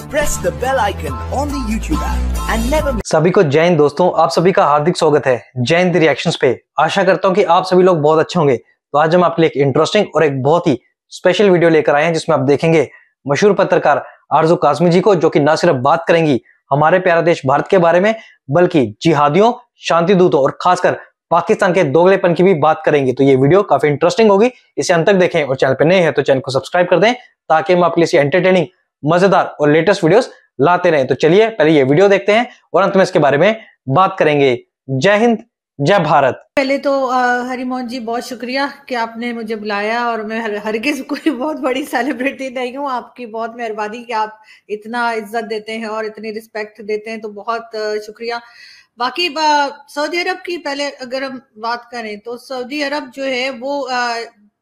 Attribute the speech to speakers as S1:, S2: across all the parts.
S1: Press the bell icon on the and
S2: never सभी को जय हिंद दोस्तों आप सभी का हार्दिक स्वागत है जय हिंद रिएक्शंस पे आशा करता हूँ कि आप सभी लोग बहुत अच्छे होंगे तो आज हम आपके लिए एक इंटरेस्टिंग और एक बहुत ही स्पेशल वीडियो लेकर आए हैं जिसमें आप देखेंगे मशहूर पत्रकार आरजू काजमी जी को जो कि ना सिर्फ बात करेंगी हमारे प्यारा देश भारत के बारे में बल्कि जिहादियों शांति दूतों और खासकर पाकिस्तान के दोगलेपन की भी बात करेंगे तो ये वीडियो काफी इंटरेस्टिंग होगी इसे अंत तक देखें और चैनल पर नए हैं तो चैनल को सब्सक्राइब कर दें ताकि हम आपके लिए एंटरटेनिंग मजेदार और लेटेस्ट वीडियोस लाते रहे तो चलिए पहले ये वीडियो देखते हैं और अंत में इसके बारे में बात करेंगे जय हिंद जय भारत
S3: पहले तो हरिमोहन जी बहुत शुक्रिया कि आपने मुझे बुलाया और मैं हर, किस कोई बहुत बड़ी सेलिब्रिटी नहीं हूँ आपकी बहुत मेहरबानी कि आप इतना इज्जत देते हैं और इतनी रिस्पेक्ट देते हैं तो बहुत शुक्रिया बाकी बा, सऊदी अरब की पहले अगर हम बात करें तो सऊदी अरब जो है वो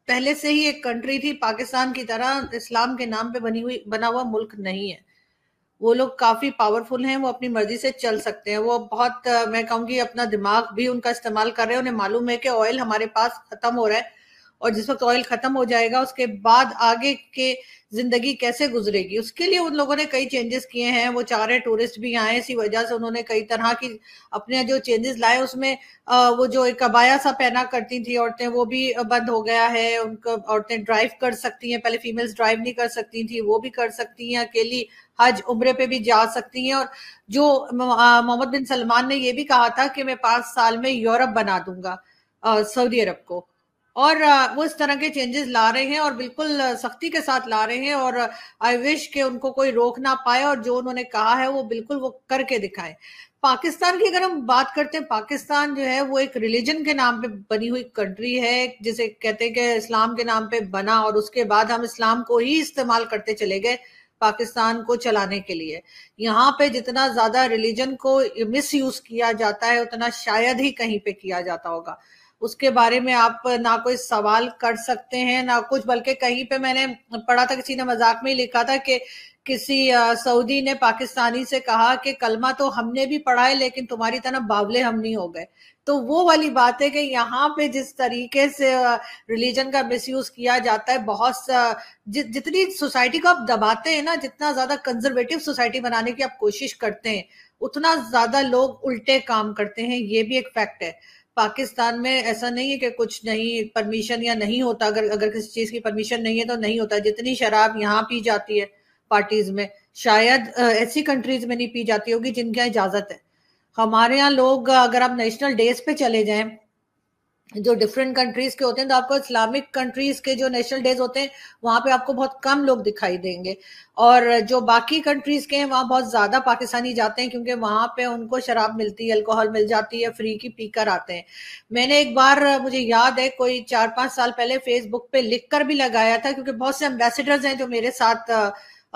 S3: पहले से ही एक कंट्री थी पाकिस्तान की तरह इस्लाम के नाम पे बनी हुई बना हुआ मुल्क नहीं है वो लोग काफी पावरफुल हैं वो अपनी मर्जी से चल सकते हैं वो बहुत मैं कहूँगी अपना दिमाग भी उनका इस्तेमाल कर रहे हैं उन्हें मालूम है कि ऑयल हमारे पास खत्म हो रहा है और जिस वक्त ऑयल खत्म हो जाएगा उसके बाद आगे के जिंदगी कैसे गुजरेगी उसके लिए उन लोगों ने कई चेंजेस किए हैं वो चाह रहे टूरिस्ट भी आए इसी वजह से उन्होंने कई तरह की अपने जो चेंजेस लाए उसमें वो जो एक अबाया सा पहना करती थी औरतें वो भी बंद हो गया है उनको औरतें ड्राइव कर सकती हैं पहले फीमेल्स ड्राइव नहीं कर सकती थी वो भी कर सकती हैं अकेली हज उम्र पे भी जा सकती हैं और जो मोहम्मद बिन सलमान ने ये भी कहा था कि मैं पाँच साल में यूरोप बना दूंगा सऊदी अरब को और वो इस तरह के चेंजेस ला रहे हैं और बिल्कुल सख्ती के साथ ला रहे हैं और आई विश के उनको कोई रोक ना पाए और जो उन्होंने कहा है वो बिल्कुल वो करके दिखाए पाकिस्तान की अगर हम बात करते हैं पाकिस्तान जो है वो एक रिलीजन के नाम पे बनी हुई कंट्री है जिसे कहते हैं कि इस्लाम के नाम पे बना और उसके बाद हम इस्लाम को ही इस्तेमाल करते चले गए पाकिस्तान को चलाने के लिए यहाँ पे जितना ज्यादा रिलीजन को मिस यूज किया जाता है उतना शायद ही कहीं पे किया जाता होगा उसके बारे में आप ना कोई सवाल कर सकते हैं ना कुछ बल्कि कहीं पे मैंने पढ़ा था किसी ने मजाक में ही लिखा था कि किसी सऊदी ने पाकिस्तानी से कहा कि कलमा तो हमने भी पढ़ा है लेकिन तुम्हारी तरह बावले हम नहीं हो गए तो वो वाली बात है कि यहाँ पे जिस तरीके से रिलीजन का मिसयूज किया जाता है बहुत जि, जितनी सोसाइटी को आप दबाते हैं ना जितना ज्यादा कंजर्वेटिव सोसाइटी बनाने की आप कोशिश करते हैं उतना ज्यादा लोग उल्टे काम करते हैं ये भी एक फैक्ट है पाकिस्तान में ऐसा नहीं है कि कुछ नहीं परमिशन या नहीं होता अगर अगर किसी चीज की परमिशन नहीं है तो नहीं होता जितनी शराब यहाँ पी जाती है पार्टीज में शायद ऐसी कंट्रीज में नहीं पी जाती होगी जिनके इजाजत है हमारे यहाँ लोग अगर आप नेशनल डेज पे चले जाएं जो डिफरेंट कंट्रीज के होते हैं तो आपको इस्लामिक कंट्रीज के जो नेशनल डेज होते हैं वहां पे आपको बहुत कम लोग दिखाई देंगे और जो बाकी कंट्रीज के हैं वहाँ बहुत ज़्यादा पाकिस्तानी जाते हैं क्योंकि वहां पे उनको शराब मिलती है अल्कोहल मिल जाती है फ्री की पीकर आते हैं मैंने एक बार मुझे याद है कोई चार पांच साल पहले फेसबुक पे लिख कर भी लगाया था क्योंकि बहुत से एम्बेसडर्स हैं जो मेरे साथ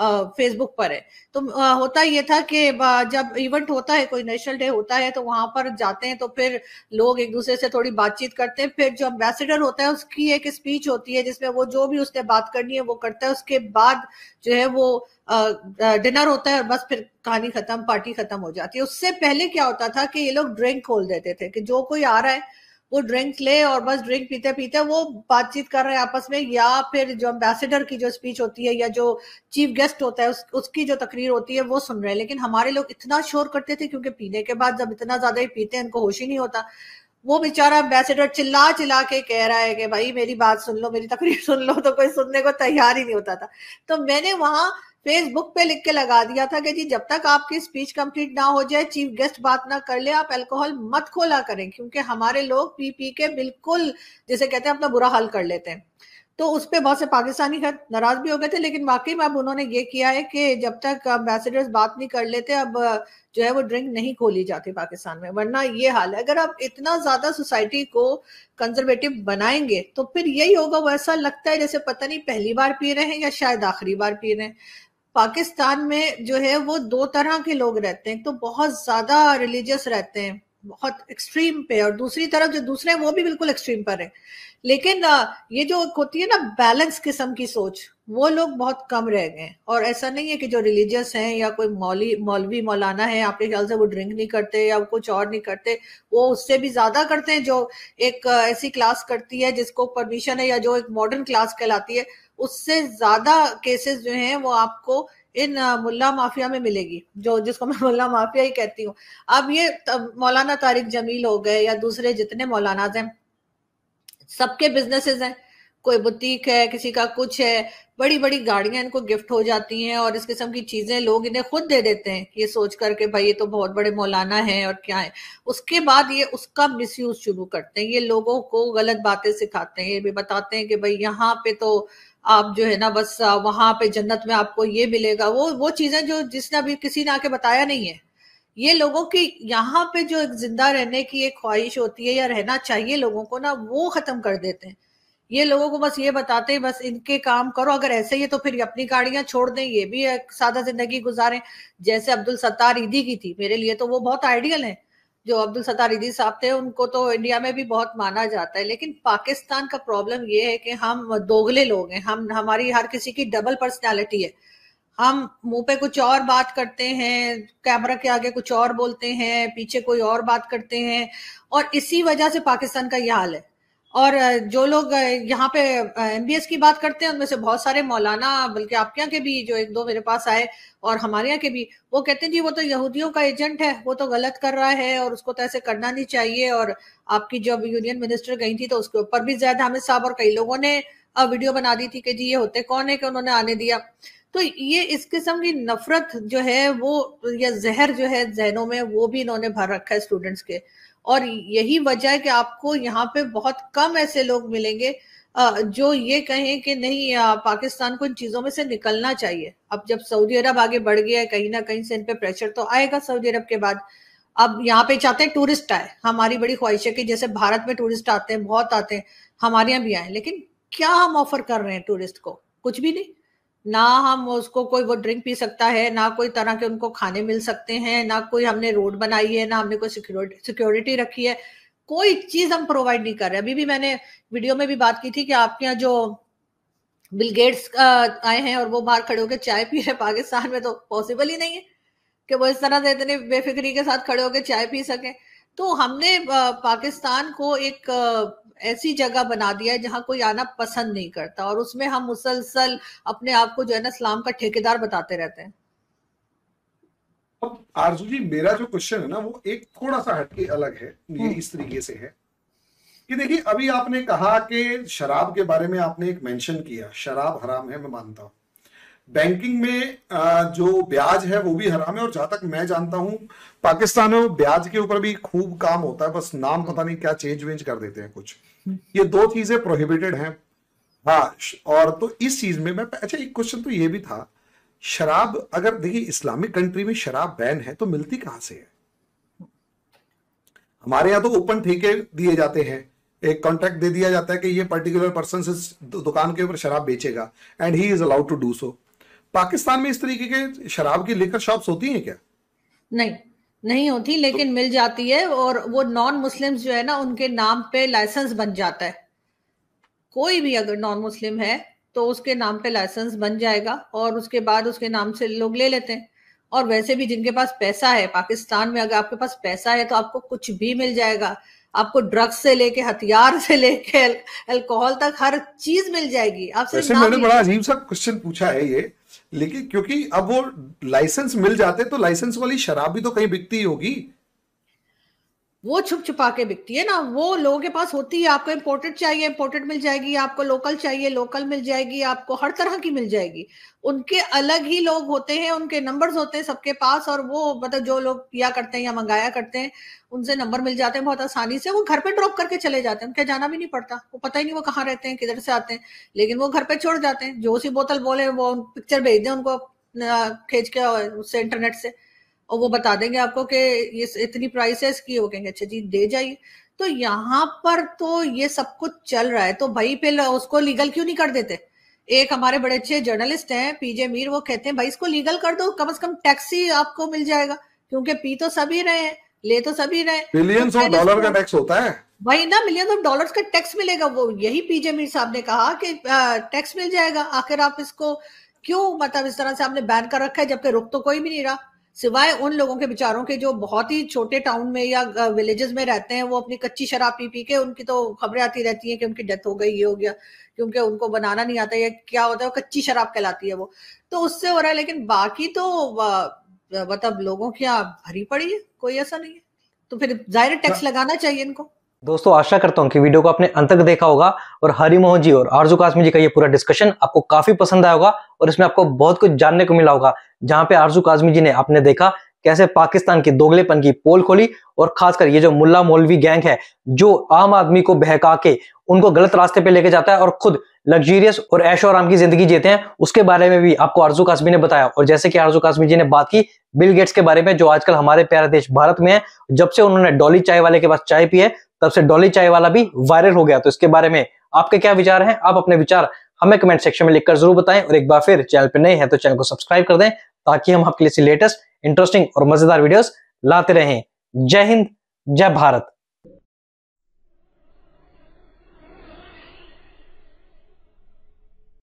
S3: फेसबुक पर है तो होता ये था कि जब इवेंट होता है कोई नेशनल डे होता है तो वहां पर जाते हैं तो फिर लोग एक दूसरे से थोड़ी बातचीत करते हैं फिर जो एम्बेसडर होता है उसकी एक स्पीच होती है जिसमें वो जो भी उसने बात करनी है वो करता है उसके बाद जो है वो डिनर होता है और बस फिर कहानी खत्म पार्टी खत्म हो जाती है उससे पहले क्या होता था कि ये लोग ड्रिंक खोल देते थे कि जो कोई आ रहा है वो ड्रिंक ले और बस ड्रिंक पीते पीते वो बातचीत कर रहे हैं आपस में या फिर जो एम्बेसडर की जो स्पीच होती है या जो चीफ गेस्ट होता है उस, उसकी जो तकरीर होती है वो सुन रहे हैं लेकिन हमारे लोग इतना शोर करते थे क्योंकि पीने के बाद जब इतना ज्यादा ही पीते हैं उनको होश ही नहीं होता वो बेचारा एम्बेसडर चिल्ला चिल्ला के कह रहा है कि भाई मेरी बात सुन लो मेरी तकरीर सुन लो तो कोई सुनने को तैयार ही नहीं होता था तो मैंने वहां फेसबुक पे लिख के लगा दिया था कि जी जब तक आपकी स्पीच कंप्लीट ना हो जाए चीफ गेस्ट बात ना कर ले आप अल्कोहल मत खोला करें क्योंकि हमारे लोग पी पी के बिल्कुल जैसे कहते हैं अपना बुरा हाल कर लेते हैं तो उस पर बहुत से पाकिस्तानी खत नाराज भी हो गए थे लेकिन वाकई में अब उन्होंने ये किया है कि जब तक एम्बेसडर्स बात नहीं कर लेते अब जो है वो ड्रिंक नहीं खोली जाती पाकिस्तान में वरना ये हाल है अगर आप इतना ज्यादा सोसाइटी को कंजर्वेटिव बनाएंगे तो फिर यही होगा वो ऐसा लगता है जैसे पता नहीं पहली बार पी रहे हैं या शायद आखिरी बार पी रहे हैं पाकिस्तान में जो है वो दो तरह के लोग रहते हैं तो बहुत ज्यादा रिलीजियस रहते हैं बहुत एक्सट्रीम पे और दूसरी तरफ जो दूसरे हैं वो भी बिल्कुल एक्सट्रीम पर है लेकिन ये जो होती है ना बैलेंस किस्म की सोच वो लोग बहुत कम रह गए और ऐसा नहीं है कि जो रिलीजियस हैं या कोई मौली मौलवी मौलाना है आपके ख्याल से वो ड्रिंक नहीं करते या कुछ और नहीं करते वो उससे भी ज्यादा करते हैं जो एक ऐसी क्लास करती है जिसको परमिशन है या जो एक मॉडर्न क्लास कहलाती है उससे ज्यादा केसेस जो हैं वो आपको इन मुल्ला माफिया में मिलेगी जो जिसको मैं मुल्ला माफिया ही कहती हूँ अब ये मौलाना तारिक जमील हो गए या दूसरे जितने मौलाना हैं सबके बिजनेसेस हैं कोई बुटीक है किसी का कुछ है बड़ी बड़ी गाड़ियां इनको गिफ्ट हो जाती हैं और इस किस्म की चीजें लोग इन्हें खुद दे देते हैं ये सोच करके भाई ये तो बहुत बड़े मौलाना हैं और क्या है उसके बाद ये उसका मिसयूज शुरू करते हैं ये लोगों को गलत बातें सिखाते हैं ये भी बताते हैं कि भाई यहाँ पे तो आप जो है ना बस वहां पे जन्नत में आपको ये मिलेगा वो वो चीजें जो जिसने अभी किसी ने आके बताया नहीं है ये लोगों की यहाँ पे जो एक जिंदा रहने की एक ख्वाहिश होती है या रहना चाहिए लोगों को ना वो खत्म कर देते हैं ये लोगों को बस ये बताते हैं बस इनके काम करो अगर ऐसे ही है तो फिर अपनी गाड़ियां छोड़ दें ये भी एक सादा जिंदगी गुजारें जैसे अब्दुल सत्तार ईदी की थी मेरे लिए तो वो बहुत आइडियल है जो अब्दुल सत्तार रिदी साहब थे उनको तो इंडिया में भी बहुत माना जाता है लेकिन पाकिस्तान का प्रॉब्लम ये है कि हम दोगले लोग हैं हम हमारी हर किसी की डबल पर्सनैलिटी है हम मुंह पे कुछ और बात करते हैं कैमरा के आगे कुछ और बोलते हैं पीछे कोई और बात करते हैं और इसी वजह से पाकिस्तान का यह हाल है और जो लोग यहाँ पे एम की बात करते हैं उनमें से बहुत सारे मौलाना बल्कि आपके यहाँ के भी जो एक दो मेरे पास आए और हमारे यहाँ के भी वो कहते हैं जी वो तो यहूदियों का एजेंट है वो तो गलत कर रहा है और उसको तो ऐसे करना नहीं चाहिए और आपकी जब यूनियन मिनिस्टर गई थी तो उसके ऊपर भी जैद हामिद साहब और कई लोगों ने वीडियो बना दी थी कि जी ये होते कौन है कि उन्होंने आने दिया तो ये इस किस्म की नफरत जो है वो या जहर जो है जहनों में वो भी इन्होंने भर रखा है स्टूडेंट्स के और यही वजह है कि आपको यहाँ पे बहुत कम ऐसे लोग मिलेंगे जो ये कहें कि नहीं पाकिस्तान को इन चीजों में से निकलना चाहिए अब जब सऊदी अरब आगे बढ़ गया है कहीं ना कहीं से इन पे प्रेशर तो आएगा सऊदी अरब के बाद अब यहाँ पे चाहते हैं टूरिस्ट आए हमारी बड़ी ख्वाहिश है कि जैसे भारत में टूरिस्ट आते हैं बहुत आते हैं हमारे यहाँ भी आए लेकिन क्या हम ऑफर कर रहे हैं टूरिस्ट को कुछ भी नहीं ना हम उसको कोई वो ड्रिंक पी सकता है ना कोई तरह के उनको खाने मिल सकते हैं ना कोई हमने रोड बनाई है ना हमने कोई सिक्योरिटी सिक्योरिटी रखी है कोई चीज हम प्रोवाइड नहीं कर रहे अभी भी मैंने वीडियो में भी बात की थी कि आपके यहाँ जो बिल गेट्स आए हैं और वो बाहर खड़े होकर चाय पी रहे पाकिस्तान में तो पॉसिबल ही नहीं है कि वो इस तरह से इतने बेफिक्री के साथ खड़े होकर चाय पी सके तो हमने पाकिस्तान को एक ऐसी जगह बना दिया है जहां कोई आना पसंद नहीं करता और उसमें हम मुसलसल अपने आप को जो है ना इस्लाम का ठेकेदार बताते रहते हैं
S1: आरजू जी मेरा जो क्वेश्चन है ना वो एक थोड़ा सा हटके अलग है ये हम्म। इस तरीके से है कि देखिए अभी आपने कहा कि शराब के बारे में आपने एक मेंशन किया शराब हराम है मैं मानता हूं बैंकिंग में जो ब्याज है वो भी हराम है और जहां तक मैं जानता हूं पाकिस्तान में ब्याज के ऊपर भी खूब काम होता है बस नाम पता नहीं क्या चेंज वेंज कर देते हैं कुछ ये दो चीजें प्रोहिबिटेड हैं हाँ और तो इस चीज में मैं अच्छा एक क्वेश्चन तो ये भी था शराब अगर देखिए इस्लामिक कंट्री में शराब बैन है तो मिलती कहां से है हमारे यहाँ तो ओपन ठेके दिए जाते हैं एक कॉन्ट्रैक्ट दे दिया जाता है कि ये पर्टिकुलर पर्सन इस दुकान के ऊपर शराब बेचेगा and he is allowed to do so Pakistan में इस तरीके के शराब की लेकर शॉप्स होती हैं क्या
S3: नहीं नहीं होती लेकिन तो, मिल जाती है और वो नॉन मुस्लिम्स जो है ना उनके नाम पे लाइसेंस बन जाता है कोई भी अगर नॉन मुस्लिम है तो उसके नाम पे लाइसेंस बन जाएगा और उसके बाद उसके नाम से लोग ले लेते हैं और वैसे भी जिनके पास पैसा है पाकिस्तान में अगर आपके पास पैसा है तो आपको कुछ भी मिल जाएगा आपको ड्रग्स से लेके हथियार से लेके अल्कोहल तक हर चीज मिल जाएगी आपसे मैंने बड़ा
S1: अजीब सा क्वेश्चन पूछा है ये लेकिन क्योंकि अब वो लाइसेंस मिल जाते तो लाइसेंस वाली शराब भी तो कहीं बिकती होगी
S3: वो छुप छुपा के बिकती है ना वो लोगों के पास होती है आपको इम्पोर्टेड चाहिए इम्पोर्टेड मिल जाएगी आपको लोकल चाहिए लोकल मिल जाएगी आपको हर तरह की मिल जाएगी उनके अलग ही लोग होते हैं उनके नंबर्स होते हैं सबके पास और वो मतलब जो लोग पिया करते हैं या मंगाया करते हैं उनसे नंबर मिल जाते हैं बहुत आसानी से वो घर पे ड्रॉप करके चले जाते हैं उनके जाना भी नहीं पड़ता वो पता ही नहीं वो कहाँ रहते हैं किधर से आते हैं लेकिन वो घर पे छोड़ जाते हैं जो सी बोतल बोले वो पिक्चर भेज दें उनको खींच के उससे इंटरनेट से और वो बता देंगे आपको कि ये इतनी प्राइस है इसकी वो कहेंगे अच्छा जी दे जाइए तो यहाँ पर तो ये सब कुछ चल रहा है तो भाई फिर उसको लीगल क्यों नहीं कर देते एक हमारे बड़े अच्छे जर्नलिस्ट हैं पीजे मीर वो कहते हैं भाई इसको लीगल कर दो कम से कम टैक्स ही आपको मिल जाएगा क्योंकि पी तो सभी रहे हैं ले तो सभी रहे
S1: मिलियन ऑफ डॉलर का टैक्स होता है
S3: भाई ना मिलियन ऑफ डॉलर्स का टैक्स मिलेगा वो यही पीजे मीर साहब ने कहा कि टैक्स मिल जाएगा आखिर आप इसको क्यों मतलब इस तरह से आपने बैन कर रखा है जबकि रुक तो कोई भी नहीं रहा सिवाय उन लोगों के विचारों के जो बहुत ही छोटे टाउन में या विलेजेस में रहते हैं वो अपनी कच्ची शराब पी पी के उनकी तो खबरें आती रहती हैं कि उनकी डेथ हो गई ये हो गया क्योंकि उनको बनाना नहीं आता या क्या होता है वो कच्ची शराब कहलाती है वो तो उससे हो रहा है लेकिन बाकी तो मतलब लोगों की भरी पड़ी है कोई ऐसा नहीं है तो फिर जाहिर टैक्स लगाना चाहिए इनको
S2: दोस्तों आशा करता हूँ कि वीडियो को आपने अंत तक देखा होगा और हरी मोहन जी और आरजू काश्मी जी का ये पूरा डिस्कशन आपको काफी पसंद आया होगा और इसमें आपको बहुत कुछ जानने को मिला होगा जहाँ पे आरजू काजमी जी ने आपने देखा कैसे पाकिस्तान की दोगलेपन की पोल खोली और खासकर ये जो मुल्ला मौलवी गैंग है जो आम आदमी को बहका के उनको गलत रास्ते पे लेके जाता है और खुद लग्जूरियस और ऐशो आराम की जिंदगी जीते हैं उसके बारे में भी आपको आरजू काश्मी ने बताया और जैसे कि आरजू काश्मी जी ने बात की बिल गेट्स के बारे में जो आजकल हमारे प्यारे देश भारत में है जब से उन्होंने डॉली चाय वाले के पास चाय पी है तब से डॉली चाय वाला भी वायरल हो गया तो इसके बारे में आपके क्या विचार हैं आप अपने विचार हमें कमेंट सेक्शन में लिखकर जरूर बताएं और एक बार फिर चैनल पर नए हैं तो चैनल को सब्सक्राइब कर दें ताकि हम आपके लिए लेटेस्ट इंटरेस्टिंग और मजेदार वीडियोस लाते रहें जय हिंद जय भारत